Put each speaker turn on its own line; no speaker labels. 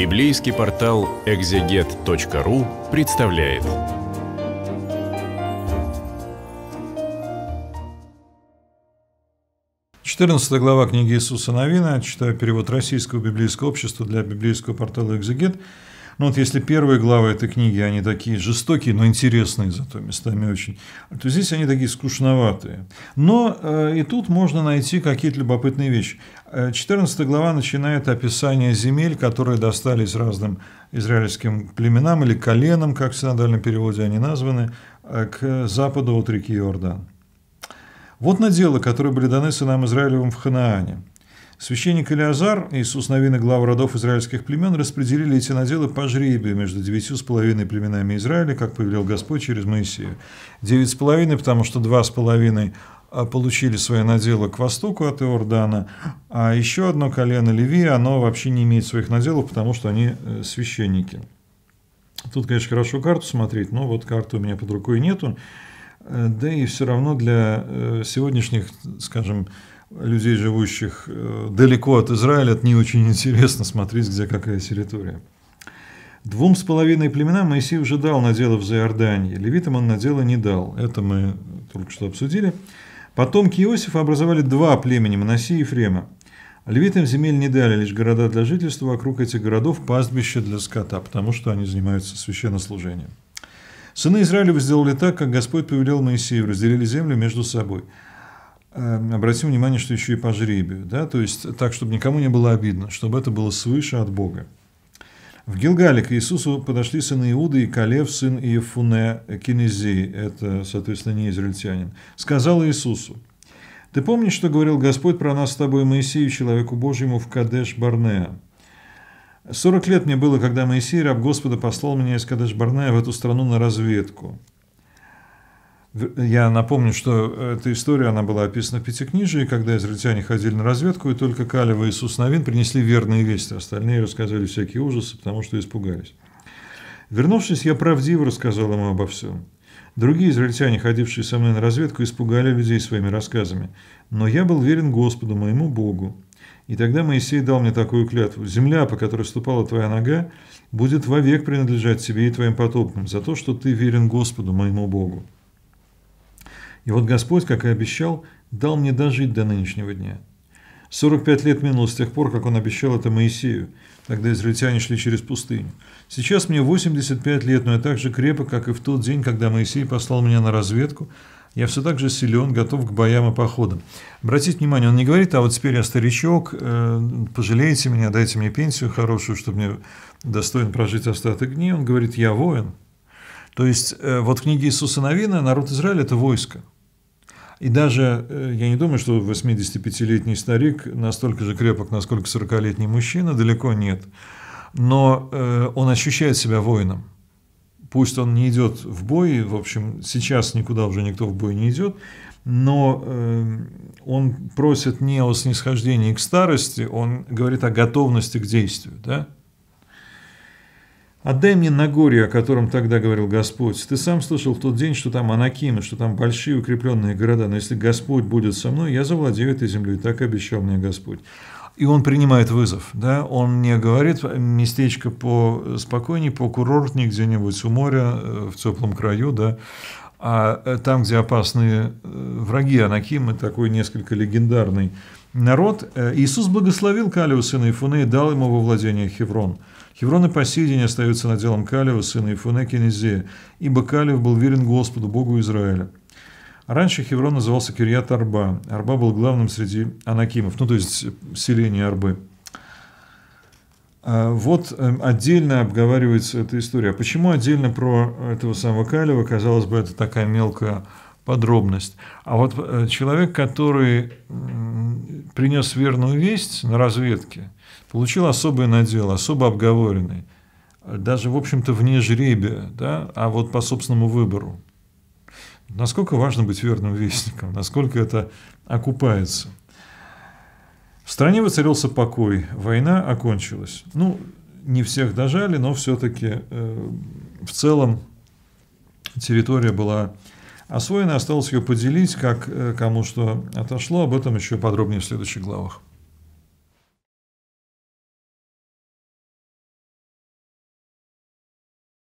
Библейский портал экзегет.ру представляет. Четырнадцатая глава книги Иисуса Новина, читаю перевод Российского библейского общества для библейского портала «Экзегет». Ну вот если первые главы этой книги, они такие жестокие, но интересные зато местами очень, то здесь они такие скучноватые. Но э, и тут можно найти какие-то любопытные вещи. 14 э, глава начинает описание земель, которые достались разным израильским племенам или коленам, как в синодальном переводе они названы, э, к западу от реки Иордан. Вот на дело, которые были даны сынам Израилевым в Ханаане – Священник Илиазар и Сусновина глав родов израильских племен распределили эти наделы по жребию между девятью с половиной племенами Израиля, как повелел Господь через Моисея. Девять с половиной, потому что два с половиной а, получили свои наделы к востоку от Иордана, а еще одно колено Леви, оно вообще не имеет своих наделов, потому что они э, священники. Тут, конечно, хорошо карту смотреть, но вот карты у меня под рукой нету. Э, да и все равно для э, сегодняшних, скажем, людей, живущих э, далеко от Израиля, это не очень интересно смотреть, где какая территория. Двум с половиной племенам Моисей уже дал наделы в Заордании, левитам он надела не дал. Это мы только что обсудили. Потомки Иосифа образовали два племени – Манаси и Ефрема. Левитам земель не дали, лишь города для жительства, вокруг этих городов – пастбище для скота, потому что они занимаются священнослужением. Сыны Израилева сделали так, как Господь повелел Моисею, разделили землю между собой – Эм, обратим внимание, что еще и по жребию, да, то есть так, чтобы никому не было обидно, чтобы это было свыше от Бога. В Гилгале к Иисусу подошли сыны Иуды и Калев, сын Иефуне э, Кинезей, это, соответственно, не израильтянин, сказал Иисусу, «Ты помнишь, что говорил Господь про нас с тобой, Моисею, человеку Божьему, в Кадеш-Барнеа? Сорок лет мне было, когда Моисей, раб Господа, послал меня из Кадеш-Барнея в эту страну на разведку. Я напомню, что э, эта история, она была описана в Пятикнижии, когда израильтяне ходили на разведку, и только Калева и Сусновин принесли верные вести, остальные рассказали всякие ужасы, потому что испугались. Вернувшись, я правдиво рассказал ему обо всем. Другие израильтяне, ходившие со мной на разведку, испугали людей своими рассказами. Но я был верен Господу, моему Богу. И тогда Моисей дал мне такую клятву. «Земля, по которой ступала твоя нога, будет вовек принадлежать тебе и твоим потомкам за то, что ты верен Господу, моему Богу». И вот Господь, как и обещал, дал мне дожить до нынешнего дня. 45 лет минуло с тех пор, как он обещал это Моисею. Тогда израильтяне шли через пустыню. Сейчас мне 85 лет, но я так же крепок, как и в тот день, когда Моисей послал меня на разведку. Я все так же силен, готов к боям и походам. Обратите внимание, он не говорит, а вот теперь я старичок, э, пожалеете меня, дайте мне пенсию хорошую, чтобы мне достоин прожить остаток дней. Он говорит, я воин. То есть э, вот в книге Иисуса Новина народ Израиля – это войско. И даже э, я не думаю, что 85-летний старик настолько же крепок, насколько 40-летний мужчина, далеко нет. Но э, он ощущает себя воином. Пусть он не идет в бой, в общем, сейчас никуда уже никто в бой не идет, но э, он просит не о снисхождении к старости, он говорит о готовности к действию. Да? Отдай «А мне Нагорье, о котором тогда говорил Господь. Ты сам слышал в тот день, что там Анакимы, что там большие укрепленные города. Но если Господь будет со мной, я завладею этой землей. Так обещал мне Господь. И он принимает вызов, да, он мне говорит, э, местечко по э, спокойнее, по курортнее, где-нибудь у моря, э, в теплом краю, да, а там, где опасные враги Анакимы, такой несколько легендарный народ, э, Иисус благословил Калию, сына Ифуне и дал ему во владение Хеврон. Хеврон и по сей день остаются наделом Калиева, сына Ифуне Кенезея, ибо Калиев был верен Господу, Богу Израиля. Раньше Хеврон назывался Кирьят Арба. Арба был главным среди анакимов, ну то есть э, селение Арбы. А, вот э, отдельно обговаривается эта история. А почему отдельно про этого самого Калева, казалось бы, это такая мелкая подробность? А вот человек, который принес верную весть на разведке, получил особый надел, особо обговоренный, даже, в общем-то, вне жребия, да, а вот по собственному выбору. Насколько важно быть верным вестником, насколько это окупается. В стране воцарился покой, война окончилась. Ну, не всех дожали, но все-таки э, в целом территория была Освоено осталось ее поделить, как э, кому что отошло, об этом еще подробнее в следующих главах.